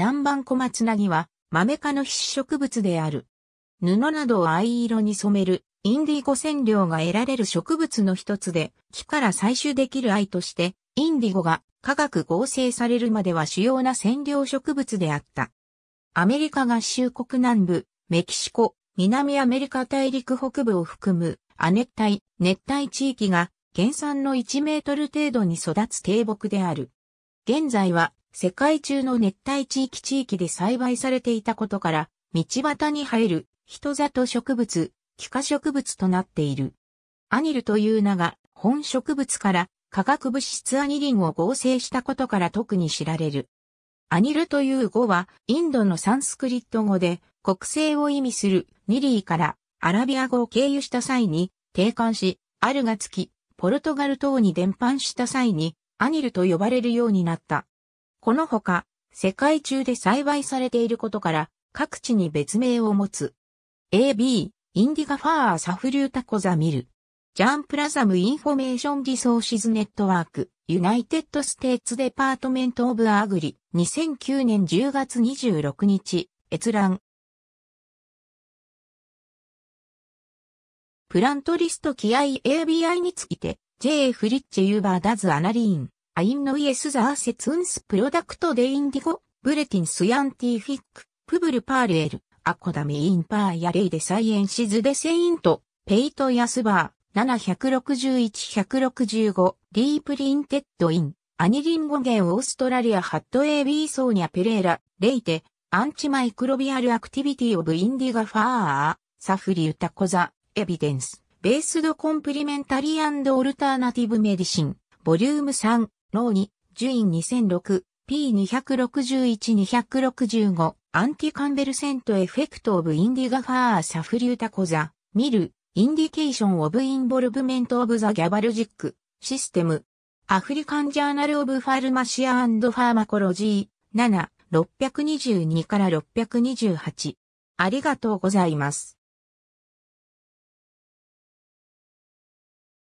南蛮小松なぎは、豆科の必須植物である。布などを藍色に染める、インディゴ染料が得られる植物の一つで、木から採取できる藍として、インディゴが化学合成されるまでは主要な染料植物であった。アメリカ合衆国南部、メキシコ、南アメリカ大陸北部を含む亜熱帯、熱帯地域が原産の1メートル程度に育つ低木である。現在は世界中の熱帯地域地域で栽培されていたことから、道端に生える人里植物、気化植物となっている。アニルという名が本植物から化学物質アニリンを合成したことから特に知られる。アニルという語はインドのサンスクリット語で国勢を意味するニリーからアラビア語を経由した際に定冠し、アルがつき、ポルトガル等に伝播した際にアニルと呼ばれるようになった。このほか、世界中で栽培されていることから、各地に別名を持つ。AB、インディガファーサフリュータコザミル。ジャンプラザムインフォメーションリソーシズネットワーク、ユナイテッドステーツデパートメントオブアグリ、2009年10月26日、閲覧。プラントリスト気合 ABI について、J. フリッチ・ユーバーダズ・アナリーン。アインノイエスザーセツンスプロダクトデインディゴ、ブレティンスヤンティフィック、プブルパールエル、アコダミインパーやレイデサイエンシズデセイント、ペイトヤスバー、761-165, ィープリンテッドイン、アニリンゴゲンオーストラリアハットエビーソーニャペレーラ、レイテ、アンチマイクロビアルアクティビティオブインディガファー、サフリウタコザ、エビデンス、ベースドコンプリメンタリーオルターナティブメディシン、ボリューム3。ローニ、ジュイン2006、P261-265、アンティカンベルセントエフェクトオブインディガファーサフリュータコザ、ミル、インディケーションオブインボルブメントオブザギャバルジック、システム、アフリカンジャーナルオブファルマシアファーマコロジー、7、622から628。ありがとうございます。